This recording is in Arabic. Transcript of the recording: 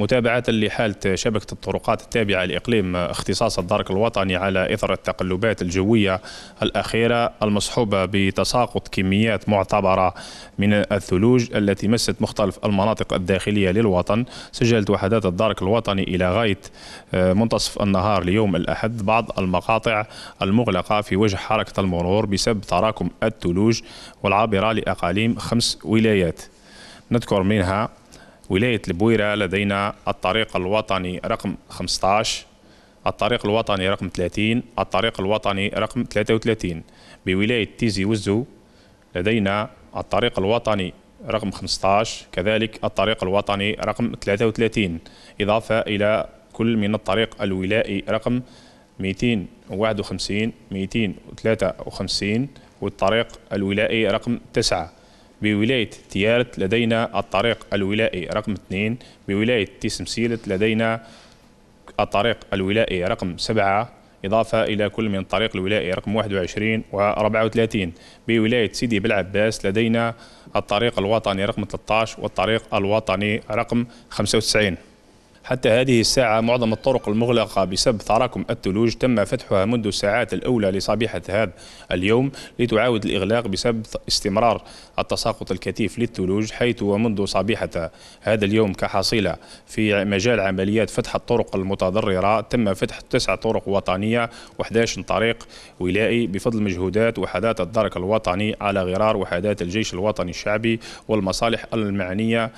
متابعة لحالة شبكة الطرقات التابعة لإقليم اختصاص الدرك الوطني على إثر التقلبات الجوية الأخيرة المصحوبة بتساقط كميات معتبرة من الثلوج التي مست مختلف المناطق الداخلية للوطن سجلت وحدات الدرك الوطني إلى غاية آه، منتصف النهار ليوم الأحد بعض المقاطع المغلقة في وجه حركة المرور بسبب تراكم الثلوج والعابرة لأقاليم خمس ولايات نذكر منها ولاية البويرة لدينا الطريق الوطني رقم 15 الطريق الوطني رقم 30 الطريق الوطني رقم 33 بولاية تيزي وزو لدينا الطريق الوطني رقم 15 كذلك الطريق الوطني رقم 33 إضافة إلى كل من الطريق الولائي رقم 251 253 والطريق الولائي رقم 9 بولاية تيارت لدينا الطريق الولائي رقم 2 بولاية تيسمسيلت لدينا الطريق الولائي رقم 7 إضافة إلى كل من الطريق الولائي رقم 21 و 34 بولاية سيدي بلعباس لدينا الطريق الوطني رقم 13 والطريق الوطني رقم 95 حتى هذه الساعة معظم الطرق المغلقة بسبب تراكم الثلوج تم فتحها منذ الساعات الأولى لصبيحة هذا اليوم لتعاود الإغلاق بسبب استمرار التساقط الكثيف للثلوج حيث ومنذ صبيحة هذا اليوم كحصيلة في مجال عمليات فتح الطرق المتضررة تم فتح تسع طرق وطنية و11 طريق ولائي بفضل مجهودات وحدات الدرك الوطني على غرار وحدات الجيش الوطني الشعبي والمصالح المعنية